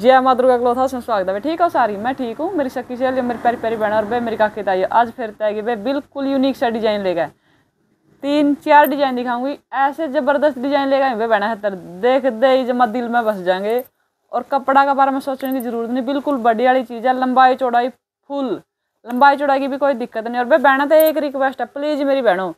जय माँ Durga cloth house में स्वागत है ठीक हो सारी मैं ठीक हूँ मेरी शक्की से मेरी पैरी पैरी बहन और भाई मेरी काकी ताई आज फिर तय तो बे बिल्कुल यूनिक सा डिजाइन ले गए तीन चार डिजाइन दिखाऊंगी ऐसे ज़बरदस्त डिजाइन ले गए बहना है तर देख दे जमा दिल में बस जाएंगे और कपड़ा के बारे में सोचने की ज़रूरत नहीं बिल्कुल बड़ी वाली चीज़ है लंबाई चौड़ाई फुल लंबाई चौड़ाई की भी कोई दिक्कत नहीं और भाई बहना तो एक रिक्वेस्ट है प्लीज़ मेरी बहनों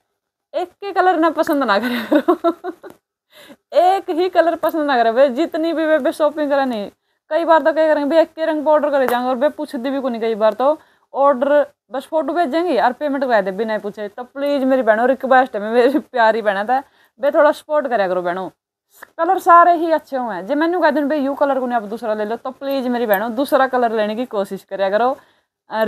एक ही कलर ना पसंद ना करे एक ही कलर पसंद ना करे भाई जितनी भी वे शॉपिंग करा नहीं कई बार तो क्या करेंगे भाई एक के रंग पर ऑर्डर करे जाएंगे और भाई पूछ भी को नहीं कई बार तो ऑर्डर बस फोटो भेजेंगी और पेमेंट करा दे बिना पूछे तो प्लीज़ मेरी बहनों रिक्वेस्ट है मेरी प्यारी बहन है तो भाई थोड़ा सपोर्ट करा करो बहनों कलर सारे ही अच्छे हुए हैं जो मैंने कह दूँ भाई यू कलर को नहीं आप दूसरा ले लो तो प्लीज़ मेरी बहनों दूसरा कलर लेने की कोशिश करा करो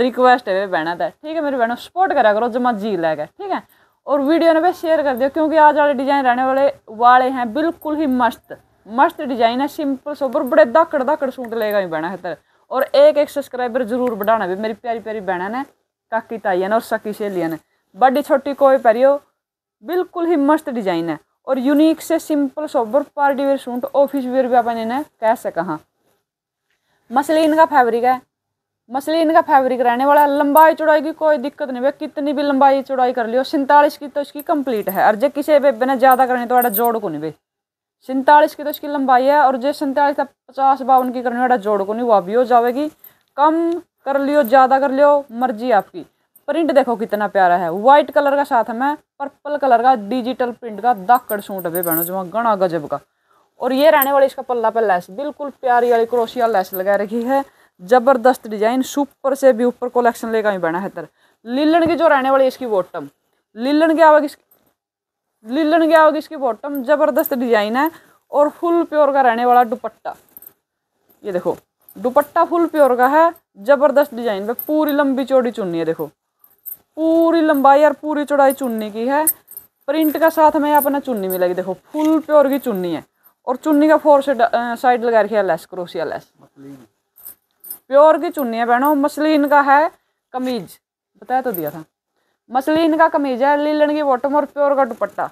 रिक्वेस्ट है बहना था तो ठीक है मेरी बहनों सपोर्ट करा करो जमा जी लैग ठीक है और वीडियो ने भाई शेयर कर दियो क्योंकि आज वाले डिज़ाइन रहने वाले वाले हैं बिल्कुल ही मस्त मस्त डिजाइन है सिंपल सोबर बड़े धाकड़ धाकड़ सूट लेगा ही बहना है और एक एक सब्सक्राइबर जरूर बढ़ाना भी मेरी प्यारी प्यारी बहन ने काकी ताइया ने और सकी सहेलिया ने बड़ी छोटी कोई पैरियो बिल्कुल ही मस्त डिजाइन है और यूनिक से simple sober party wear suit office wear भी अपन इन्हें कह सक हाँ मसलिन का फैब्रिक है मसलिन का फैब्रिक रहने वाला है लंबाई चौड़ाई की कोई दिक्कत नहीं भाई कितनी भी लंबाई चौड़ाई कर लियो सैंतालीस की तो इसकी कंप्लीट है और जो किसी बेबे ने ज़्यादा करनी तो जोड़ को नहीं भाई सैंतालीस की तो इसकी लंबाई है और जो सैंतालीस था पचास बावन की करनी है जोड़ को नहीं वह भी हो जाएगी कम कर लियो ज़्यादा कर लियो मर्जी आपकी प्रिंट देखो कितना प्यारा है वाइट कलर का साथ में पर्पल कलर का डिजिटल प्रिंट का दाकड़ सूट है बहनों जो गणा गजब का और ये रहने वाली इसका पल्ला पर लैस बिल्कुल प्यारी वाली क्रोशिया लैस लगा रखी है ज़बरदस्त डिजाइन सुपर से भी ऊपर कलेक्शन लेकर ही बहना है तर लीलन की जो रहने वाली इसकी बॉटम लीलन की आवेगी लीलन गया होगी इसकी बॉटम ज़बरदस्त डिजाइन है और फुल प्योर का रहने वाला दुपट्टा ये देखो दुपट्टा फुल प्योर का है ज़बरदस्त डिजाइन पे पूरी लंबी चौड़ी चुननी है देखो पूरी लंबाई और पूरी चौड़ाई चुननी की है प्रिंट का साथ में यहाँ पर चुन्नी मिलेगी देखो फुल प्योर की चुन्नी है और चुन्नी का फोर साइड लगा रखी है लेस क्रोसिया लेस प्योर की चुन्नी है बहनों मसलिन का है कमीज बताया तो दिया था मसलिन का कमीज है लीलन की बॉटम और प्योर का दुपट्टा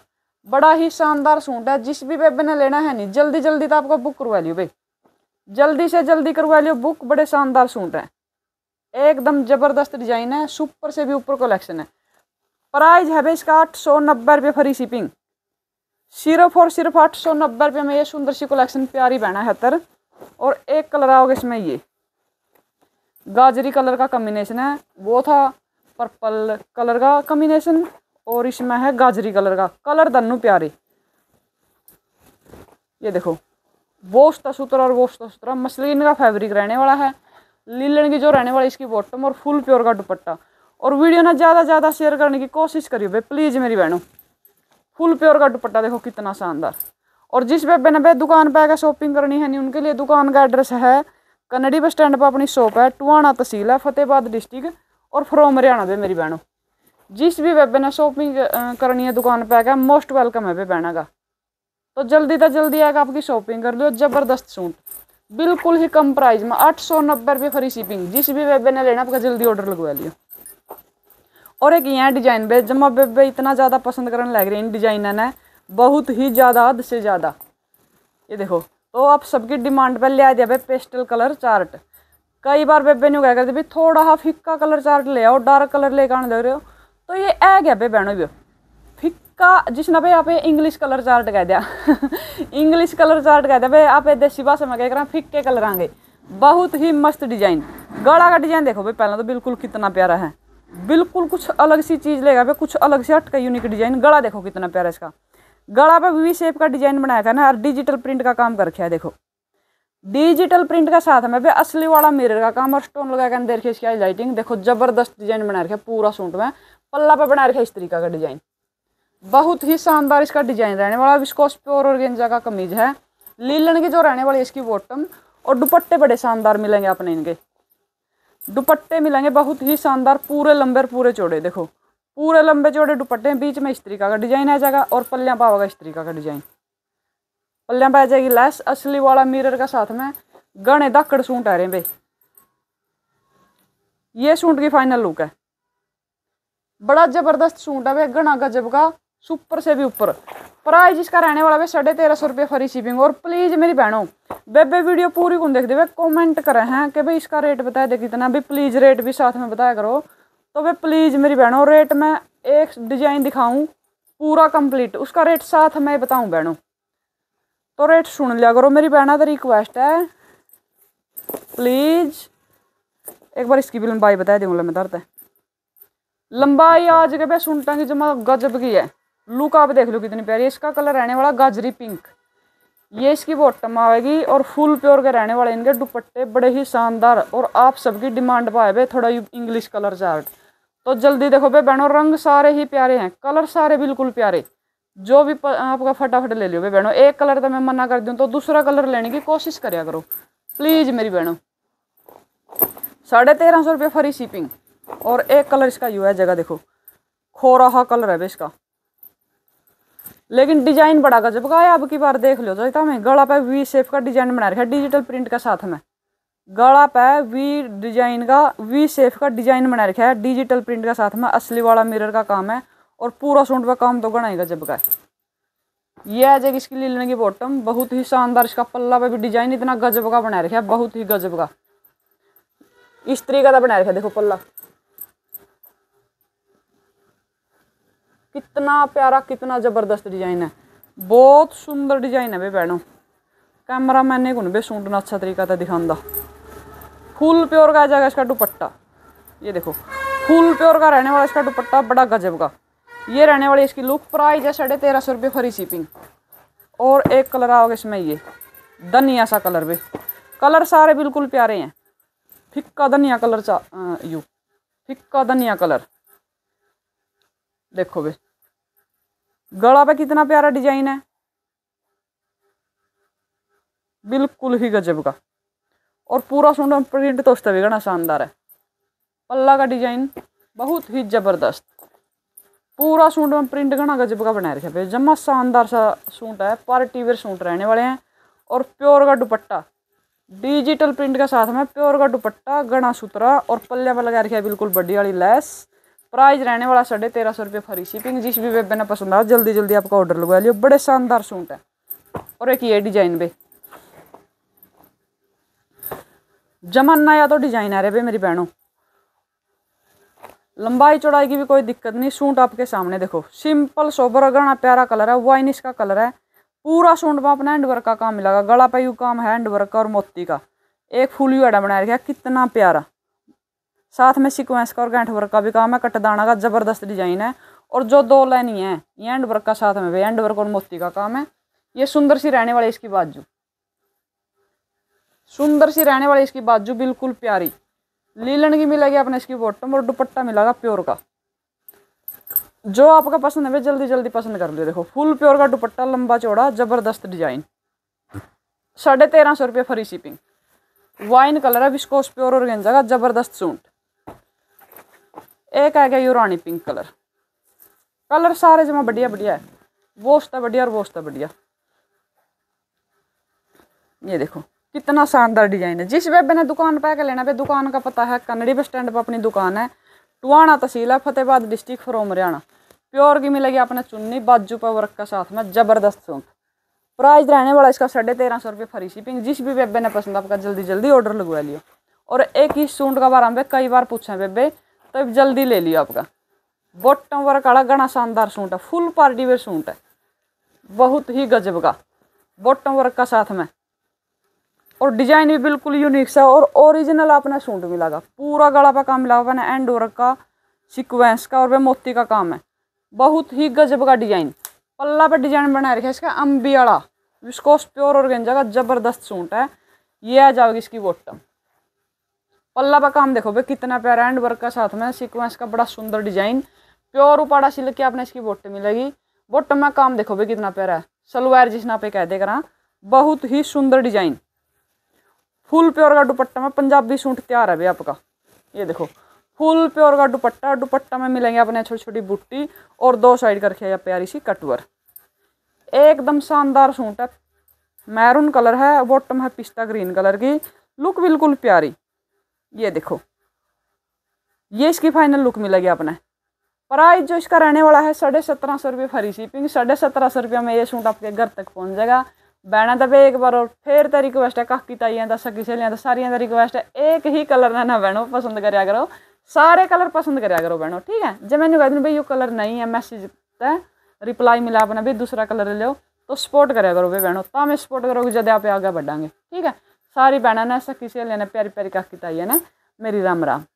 बड़ा ही शानदार सूट है जिस भी बेबे ने लेना है नहीं जल्दी जल्दी तो आपको बुक करवा लियो भाई जल्दी से जल्दी करवा लियो बुक बड़े शानदार सूट हैं एकदम ज़बरदस्त डिजाइन है सुपर से भी ऊपर कलेक्शन है प्राइस है भाई इसका आठ सौ नब्बे रुपये फ्री शिपिंग सिर्फ और सिर्फ आठ सौ नब्बे रुपये में ये सुंदर सी कलेक्शन प्यारी बहना है तर और एक कलर आओगे इसमें ये गाजरी कलर का कम्बिनेशन है वो था पर्पल कलर का कॉम्बिनेशन और इसमें है गाजरी कलर का कलर दन्नू प्यारे ये देखो वोस्ता सूत्र और वोस्ता सूत्र मसलिन का फैब्रिक रहने वाला है लीलन की जो रहने वाली इसकी बॉटम और फुल प्योर का दुपट्टा और वीडियो ना ज़्यादा ज़्यादा शेयर करने की कोशिश करियो भाई प्लीज़ मेरी बहनों फुल प्योर का दुपट्टा देखो कितना शानदार और जिस बेबे ने भाई दुकान पर आकर शॉपिंग करनी है नहीं उनके लिए दुकान का एड्रेस है कनड़ी बस स्टैंड पर अपनी शॉप है टुआना तहसील है फतेहबाद डिस्ट्रिक्ट और फ्रॉम हरियाणा भी मेरी बहनों जिस भी बेबे ने शॉपिंग करनी है दुकान पे आएगा मोस्ट वेलकम है भी बहना का तो जल्दी तो जल्दी आएगा आपकी शॉपिंग कर लो ज़बरदस्त सूट बिल्कुल ही कम प्राइस में आठ सौ नब्बे रुपये फ्री शिपिंग जिस भी बेबे ने लेना आपका जल्दी ऑर्डर लगवा लियो और एक यहाँ डिजाइन बे जमा बेबे इतना ज़्यादा पसंद करने लग रही इन डिजाइन ने बहुत ही ज़्यादा हद से ज़्यादा ये देखो तो आप सबकी डिमांड पर ले आ दिया पेस्टल कलर चार्ट कई बार बेबे ने क्या करते भी थोड़ा हा फिक्का कलर चार्ट ले आओ डार्क कलर लेकर आने दे रहे हो तो ये है क्या बे बहनों भी फिक्का जिसने भाई आप इंग्लिश कलर चार्ट कह दिया इंग्लिश कलर चार्ट कह दिया भाई आप देसी भाषा में कह रहा फिक्के कलर आ गए बहुत ही मस्त डिजाइन गला का डिजाइन देखो भाई पहला तो बिल्कुल कितना प्यारा है बिल्कुल कुछ अलग सी चीज़ लेगा भाई कुछ अलग से हट का यूनिक डिजाइन गला देखो कितना प्यारा इसका गला पर वी शेप का डिजाइन बनाया था ना और डिजिटल प्रिंट का काम कर रखा है देखो डिजिटल प्रिंट का साथ में असली वाला मिरर का काम और स्टोन लगा कर देखिए इसकी लाइटिंग देखो जबरदस्त डिजाइन बना रखे पूरा सूट में पल्ला पे बना रखे इस तरीका का डिजाइन बहुत ही शानदार इसका डिजाइन रहने वाला विस्कोस प्योर और गेंजा का कमीज है लीलन की जो रहने वाली इसकी बॉटम और दुपट्टे बड़े शानदार मिलेंगे अपने इनके दुपट्टे मिलेंगे बहुत ही शानदार पूरे लंबे पूरे चौड़े देखो पूरे लंबे चौड़े दुपट्टे बीच में इस तरीका का डिजाइन आ जाएगा और पल्ला पावा इस तरीका का डिजाइन पल्ले पै जाएगी लैस असली वाला मिरर का साथ में गणे दक्कड़ सूट आ रहे हैं भाई ये सूट की फाइनल लुक है बड़ा ज़बरदस्त सूट है भाई गणा गजब का सुपर से भी ऊपर प्राइज इसका रहने वाला भाई साढ़े तेरह सौ रुपये फ्री शिपिंग और प्लीज़ मेरी बहनों बेबे वीडियो पूरी को देख दे भाई कॉमेंट करें हैं कि भाई इसका रेट बताया दे कितना भाई प्लीज़ रेट भी साथ में बताया करो तो भाई प्लीज़ मेरी बहनों रेट में एक डिजाइन दिखाऊँ पूरा कंप्लीट उसका रेट साथ में बताऊँ बहनों तो रेट सुन लिया करो मेरी बहना तेरी रिक्वेस्ट है प्लीज़ एक बार इसकी भी लंबाई बता दूंगा मैं दर्द है लंबाई आज के भाई सुनटा की जमा गजब की है लुक आप देख लो कितनी प्यारी इसका कलर रहने वाला गाजरी पिंक ये इसकी बॉटम आएगी और फुल प्योर के रहने वाले इनके दुपट्टे बड़े ही शानदार और आप सबकी डिमांड पाए भाई थोड़ा यू इंग्लिश कलर चार्ट तो जल्दी देखो भाई बहनों रंग सारे ही प्यारे हैं कलर सारे बिल्कुल प्यारे जो भी आपका फटाफट ले लियो बहनों एक कलर तो मैं मना कर दूँ तो दूसरा कलर लेने की कोशिश कराया करो प्लीज़ मेरी बहनों साढ़े तेरह सौ रुपये फ्री शिपिंग और एक कलर इसका यू है जगह देखो खोरा हा कलर है इसका लेकिन डिजाइन बड़ा गजब का है अब की बार देख लो जैसा मैं गला पे वी शेप का डिजाइन बना रखा है डिजिटल प्रिंट का साथ में गला पे वी डिजाइन का वी शेप का डिजाइन बना रखा है डिजिटल प्रिंट का साथ में असली वाला मिरर का काम है और पूरा सूट पर काम तो गणाएगा जब का यह है जब इसकी लीलन की बॉटम बहुत ही शानदार इसका पल्ला पे भी डिजाइन इतना गजब का बना रखा है बहुत ही गजब का इस तरीके का बना रखा है देखो पल्ला कितना प्यारा कितना ज़बरदस्त डिजाइन है बहुत सुंदर डिजाइन है भाई भैनों कैमरा मैन ने कौन भाई सूटना अच्छा तरीका था दिखाता फुल प्योर का आ जाएगा इसका दुपट्टा ये देखो फुल प्योर का रहने वाला इसका दुपट्टा बड़ा गजब का ये रहने वाली इसकी लुक प्राइस है साढ़े तेरह सौ रुपये फ्री शिपिंग और एक कलर आओगे इसमें ये धनिया सा कलर भी कलर सारे बिल्कुल प्यारे हैं फिक्का धनिया कलर चा यू फिक्का धनिया कलर देखो भे गला पे कितना प्यारा डिजाइन है बिल्कुल ही गजब का और पूरा सुंड प्रिंट तो उसका भी घना शानदार है पल्ला का डिजाइन बहुत ही ज़बरदस्त पूरा सूट में प्रिंट घना गजब का बना रखा है जमा शानदार सा सूट है पार्टी वेयर सूट रहने वाले हैं और प्योर का दुपट्टा डिजिटल प्रिंट के साथ में प्योर का दुपट्टा घना सुतरा और पल्ले पर लगा रखा है बिल्कुल बड़ी वाली लैस प्राइस रहने वाला साढ़े तेरह सौ रुपये फरी शिपिंग जिस भी वेब ने पसंद आ जल्दी जल्दी आपका ऑर्डर लगवा लियो बड़े शानदार सूट है और एक ये डिजाइन पे जमा नया तो डिजाइन आ रहा भाई मेरी बहनों लंबाई चौड़ाई की भी कोई दिक्कत नहीं सूट आपके सामने देखो सिंपल सोबर अगरना प्यारा कलर है वाइनिश का कलर है पूरा सूट में अपना हैंडवर्क का काम मिलागा गला पे यू काम है हैंडवर्क का और मोती का एक फूल यू एडा बनाया रखा कितना प्यारा साथ में सिक्वेंस का और गैंठ वर्क का भी काम है कटदाना का ज़बरदस्त डिजाइन है और जो दो लाइन है ये हैंडवर्क वर्क का साथ में भी हैंडवर्क वर्क और मोती का काम है ये सुंदर सी रहने वाली इसकी बाजू सुंदर सी रहने वाली इसकी बाजू बिल्कुल प्यारी लीलन की मिलेगी अपने इसकी बॉटम और दुपट्टा मिलेगा प्योर का जो आपका पसंद है वे जल्दी जल्दी पसंद कर लो देखो फुल प्योर का दुपट्टा लंबा चौड़ा ज़बरदस्त डिजाइन साढ़े तेरह सौ रुपये फ्री शिपिंग वाइन कलर है विस्कोस प्योर और गेंजा का ज़बरदस्त सूट एक आ गया यूरानी पिंक कलर कलर सारे जमा बढ़िया बढ़िया है वोस्ता बढ़िया और वोस्ता बढ़िया ये देखो कितना शानदार डिजाइन है जिस बेबे ने दुकान पे के लेना पे दुकान का पता है कनड़ी बस स्टैंड पर अपनी दुकान है टुआना तहसील है Fatehabad district from Haryana pure की मिलेगी अपने चुन्नी बाजू पर वर्क का साथ में ज़बरदस्त सूट प्राइस रहने वाला इसका साढ़े तेरह सौ रुपये फ्री शिपिंग जिस भी बेबे ने पसंद आपका जल्दी जल्दी ऑर्डर लगवा लियो और एक ही सूंड का बारा में कई बार पूछा बेबे तो जल्दी ले लियो आपका बॉटम वर्क वाला घना शानदार सूट है फुल पार्टी वेयर सूट है बहुत ही गजब का बॉटम वर्क का साथ में और डिजाइन भी बिल्कुल यूनिक सा और ओरिजिनल आपने सूट भी लगा पूरा गला पर काम मिला हुआ एंड वर्क का सिक्वेंस का और वह मोती का काम है बहुत ही गजब का डिजाइन पल्ला पर डिजाइन बना रखा है इसका अम्बियाड़ा विस्कोस प्योर और गेंजा का जबरदस्त सूट है ये आ जाओगी इसकी बॉटम पल्ला पर काम देखो भाई कितना प्यारा एंड वर्क का साथ में सिक्वेंस का बड़ा सुंदर डिजाइन प्योर उपाड़ा सिल के आपने इसकी बॉटम मिलेगी बॉटम में काम देखो भाई कितना प्यारा है सलवार जिसने आप कह दे करा बहुत ही सुंदर डिजाइन फुल प्योर का दुपट्टा में पंजाबी सूट तैयार है भाई आपका ये देखो फुल प्योर का दुपट्टा दुपट्टा में मिलेंगे अपने छोटी छोटी बूटी और दो साइड करके है प्यारी सी कटवर एकदम शानदार सूट है मैरून कलर है बॉटम है पिस्ता ग्रीन कलर की लुक बिल्कुल प्यारी ये देखो ये इसकी फाइनल लुक मिलेगी आपने प्राइस जो इसका रहने वाला है साढ़े सत्रह सौ रुपये फ्री शिपिंग साढ़े सत्रह सौ रुपये में ये सूट आपके घर तक पहुंच जाएगा ਬਹਿਣਾ ਦਵੇ ਇੱਕ ਵਾਰ ਫੇਰ ਤਾਂ ਰਿਕਵੈਸਟ ਹੈ ਕਾਕੀ ਤਾਈਆਂ ਦਾ ਸਕੀ ਸਹੇਲੀਆਂ ਦਾ ਸਾਰੀਆਂ ਦਾ ਰਿਕਵੈਸਟ ਹੈ ਇੱਕ ਹੀ ਕਲਰ ਨਾ ਨਾ ਬੈਣੋ ਪਸੰਦ ਕਰਿਆ ਕਰੋ ਸਾਰੇ ਕਲਰ ਪਸੰਦ ਕਰਿਆ ਕਰੋ ਬੈਣੋ ਠੀਕ ਹੈ ਜੇ ਮੈਨੂੰ ਕਹਿੰਦੇ ਬਈ ਇਹ ਕਲਰ ਨਹੀਂ ਹੈ ਮੈਸੇਜ ਤਾਂ ਰਿਪਲਾਈ ਮਿਲਾ ਆਪਣਾ ਵੀ ਦੂਸਰਾ ਕਲਰ ਲਿਓ ਤਾਂ ਸਪੋਰਟ ਕਰਿਆ ਕਰੋ ਵੀ ਬੈਣੋ ਤਾਂ ਮੈਂ ਸਪੋਰਟ ਕਰੋਗੇ ਜਦ ਆਪੇ ਆਗਾ ਵੱਡਾਂਗੇ ਠੀਕ ਹੈ ਸਾਰੀ ਬੈਣਾ ਨਾ ਸਕੀ ਸਹੇਲੀਆਂ ਨੇ ਪਿਆਰੀ ਪਿਆਰੀ ਕਾਕੀ ਤਾਈਆਂ ਨੇ ਮੇਰੀ ਰਾਮ ਰਾਮ